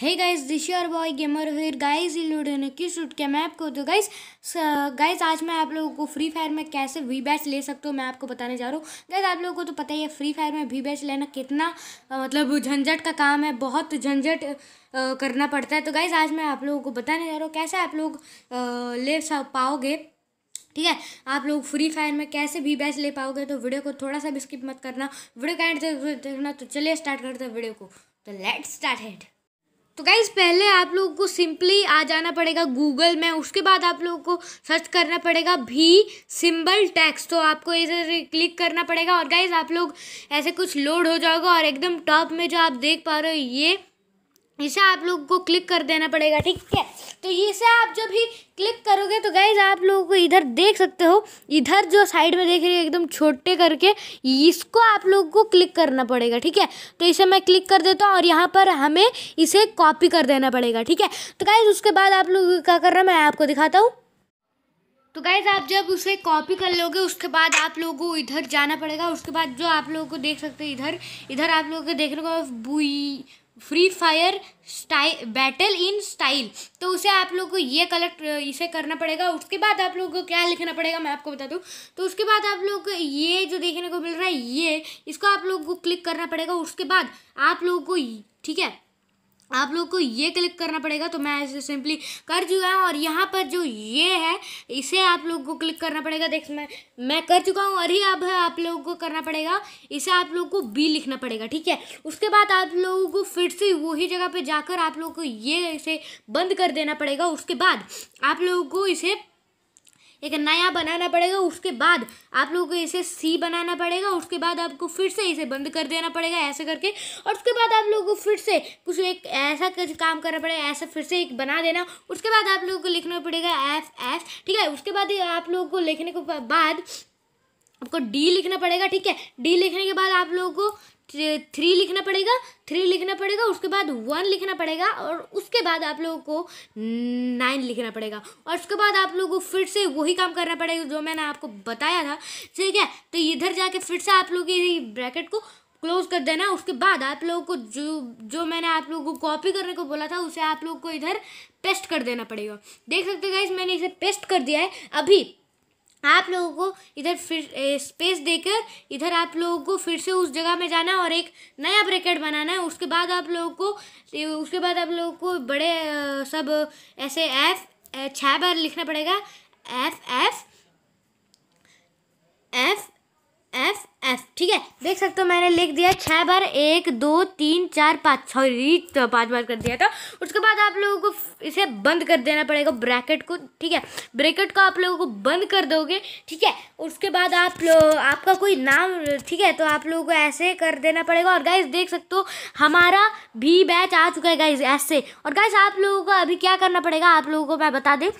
है guys this your boy gamer फिर guys ने की शूट किया मैं आपको तो गाइस गाइस आज मैं आप लोगों को फ्री फायर में कैसे वी बैच ले सकते हो मैं आपको बताने जा रहा हूँ गाइस आप लोगों को तो पता ही है फ्री फायर में वी बैच लेना कितना मतलब झंझट का काम है बहुत झंझट करना पड़ता है तो गाइज आज मैं आप लोगों को बताने जा रहा हूँ कैसे आप लोग ले पाओगे ठीक है आप लोग फ्री फायर में कैसे वी बैच ले पाओगे तो वीडियो को थोड़ा सा भी स्किप मत करना वीडियो का एंड देखना तो चलिए स्टार्ट करते हैं वीडियो को तो लेट स्टार्ट हेड तो गाइज पहले आप लोगों को सिंपली आ जाना पड़ेगा गूगल में उसके बाद आप लोगों को सर्च करना पड़ेगा भी सिंबल टैक्स तो आपको इसे क्लिक करना पड़ेगा और गाइज आप लोग ऐसे कुछ लोड हो जाओगे और एकदम टॉप में जो आप देख पा रहे हो ये इसे आप लोग को क्लिक कर देना पड़ेगा ठीक है तो इसे आप जब ही क्लिक करोगे तो गाइज आप लोगों को इधर देख सकते हो इधर जो साइड में देख रही है एकदम छोटे करके इसको आप लोगों को क्लिक करना पड़ेगा ठीक है तो इसे मैं क्लिक कर देता हूँ और यहाँ पर हमें इसे कॉपी कर देना पड़ेगा ठीक है तो गाइज उसके बाद आप लोग क्या कर रहा है मैं आपको दिखाता हूँ तो गाइज आप जब उसे कॉपी कर लोगे उसके बाद आप लोगों को इधर जाना पड़ेगा उसके बाद जो आप लोगों को देख सकते हैं इधर इधर आप लोगों को देखने को बुई Free Fire style battle in style तो उसे आप लोग को ये कलेक्ट इसे करना पड़ेगा उसके बाद आप लोग को क्या लिखना पड़ेगा मैं आपको बता दूँ तो उसके बाद आप लोग को ये जो देखने को मिल रहा है ये इसको आप लोग को क्लिक करना पड़ेगा उसके बाद आप लोग को ठीक है आप लोग को ये क्लिक करना पड़ेगा तो मैं इसे सिंपली कर चुका हूँ और यहाँ पर जो ये है इसे आप लोग को क्लिक करना पड़ेगा देख मैं मैं कर चुका हूँ और ये अब आप लोगों को करना पड़ेगा इसे आप लोग को बी लिखना पड़ेगा ठीक है उसके बाद आप लोगों को फिर से वही जगह पे जाकर आप लोगों को ये इसे बंद कर देना पड़ेगा उसके बाद आप लोगों को इसे एक नया बनाना पड़ेगा उसके बाद आप लोगों को इसे सी बनाना पड़ेगा उसके बाद आपको फिर से इसे बंद कर देना पड़ेगा ऐसे करके और उसके बाद आप लोगों को फिर से कुछ एक ऐसा कुछ काम करना पड़ेगा ऐसा फिर से एक बना देना उसके बाद आप लोगों को लिखना पड़ेगा एफ एफ ठीक है उसके बाद आप लोगों को लिखने के बाद आपको डी लिखना पड़ेगा ठीक है डी लिखने के बाद आप लोगों को थ्री लिखना पड़ेगा थ्री लिखना पड़ेगा उसके बाद वन लिखना पड़ेगा और उसके बाद आप लोगों को नाइन लिखना पड़ेगा और उसके बाद आप लोगों को फिर से वही काम करना पड़ेगा जो मैंने आपको बताया था ठीक है तो इधर जाके फिर से आप लोग ब्रैकेट को क्लोज कर देना उसके बाद आप लोगों को जो जो मैंने आप लोगों को कॉपी करने को बोला था उसे आप लोगों को इधर पेस्ट कर देना पड़ेगा देख सकते हो गाइज मैंने इसे पेस्ट कर दिया है अभी आप लोगों को इधर फिर ए, स्पेस देकर इधर आप लोगों को फिर से उस जगह में जाना और एक नया ब्रैकेट बनाना है उसके बाद आप लोगों को उसके बाद आप लोगों को बड़े आ, सब ऐसे एफ छः बार लिखना पड़ेगा F F F F F ठीक है देख सकते हो मैंने लिख दिया छः बार एक दो तीन चार पाँच सॉरी पाँच बार कर दिया था उसके बाद आप लोगों को इसे बंद कर देना पड़ेगा ब्रैकेट को ठीक है ब्रैकेट को आप लोगों को बंद कर दोगे ठीक है उसके बाद आप आपका कोई नाम ठीक है तो आप लोगों को ऐसे कर देना पड़ेगा और गाइज देख सकते हो हमारा भी बैच आ चुका है गाइज ऐसे और गाइज आप लोगों को अभी क्या करना पड़ेगा आप लोगों को मैं बता दें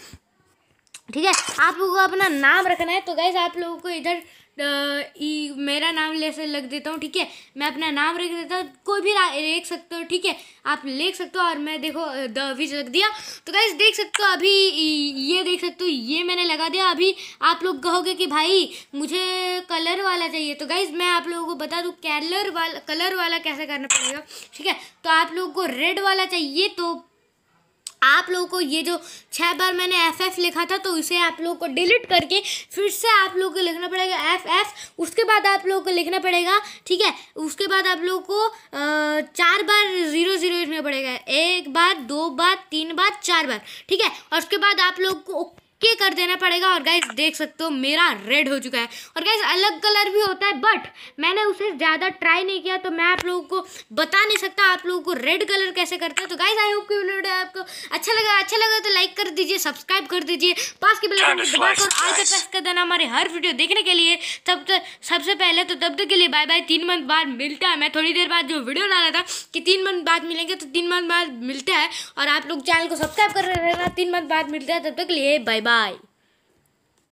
ठीक है आप लोगों को अपना नाम रखना है तो गाइज आप लोगों को इधर मेरा नाम ले से लग देता हूँ ठीक है मैं अपना नाम रख देता हूँ कोई भी लिख सकते हो ठीक है आप लिख सकते हो और मैं देखो द अभी रख दिया तो गाइज देख सकते हो अभी ये देख सकते हो ये मैंने लगा दिया अभी आप लोग कहोगे कि भाई मुझे कलर वाला चाहिए तो गाइज मैं आप लोगों को बता दूँ कलर वाला कलर वाला कैसे करना पड़ेगा ठीक है तो आप लोगों को रेड वाला चाहिए तो आप लोगों को ये जो छः बार मैंने एफ एफ लिखा था तो इसे आप लोगों को डिलीट करके फिर से आप लोगों को लिखना पड़ेगा एफ एफ उसके बाद आप लोगों को लिखना पड़ेगा ठीक है उसके बाद आप लोगों को चार बार ज़ीरो ज़ीरो लिखना पड़ेगा एक बार दो बार तीन बार चार बार ठीक है और उसके बाद आप लोग को के कर देना पड़ेगा और गाइज देख सकते हो मेरा रेड हो चुका है और गाइज अलग कलर भी होता है बट मैंने उसे ज़्यादा ट्राई नहीं किया तो मैं आप लोगों को बता नहीं सकता आप लोगों को रेड कलर कैसे करते हैं तो गाइज आई होप की आपको अच्छा लगा अच्छा लगा तो लाइक कर दीजिए सब्सक्राइब कर दीजिए पास के बिल्कुल दबाकर दबा प्रेस कर देना हमारे हर वीडियो देखने के लिए तब तक सबसे पहले तो तब तक के लिए बाय बाय तीन मंथ बाद मिलता है मैं थोड़ी देर बाद जो वीडियो डाला था कि तीन मंथ बाद मिलेंगे तो तीन मंथ बाद मिलता है और आप लोग चैनल को सब्सक्राइब कर रहे तीन मंथ बाद मिलता है तब तक के लिए बाय bye.